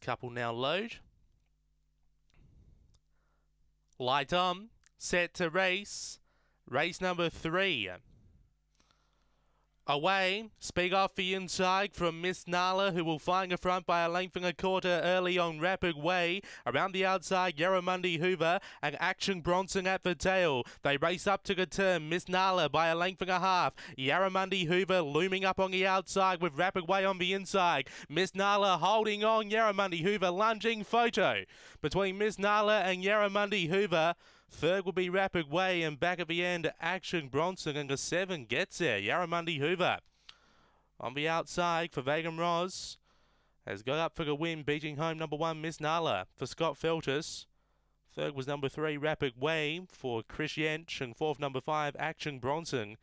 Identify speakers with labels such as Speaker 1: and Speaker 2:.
Speaker 1: couple now load. Light on, set to race. Race number three. Away, speed off the inside from Miss Nala, who will find a front by a length and a quarter early on Rapid Way. Around the outside, Yarramundi Hoover and Action Bronson at the tail. They race up to the turn. Miss Nala by a length and a half. Yarramundi Hoover looming up on the outside with Rapid Way on the inside. Miss Nala holding on. Yarramundi Hoover lunging photo between Miss Nala and Yarramundi Hoover. Third will be Rapid Way and back at the end, Action Bronson and the seven gets there. Yarramundi Hoover on the outside for Vagan Roz has got up for the win, beating home number one Miss Nala for Scott Feltus. Third was number three Rapid Way for Chris Yench and fourth number five Action Bronson.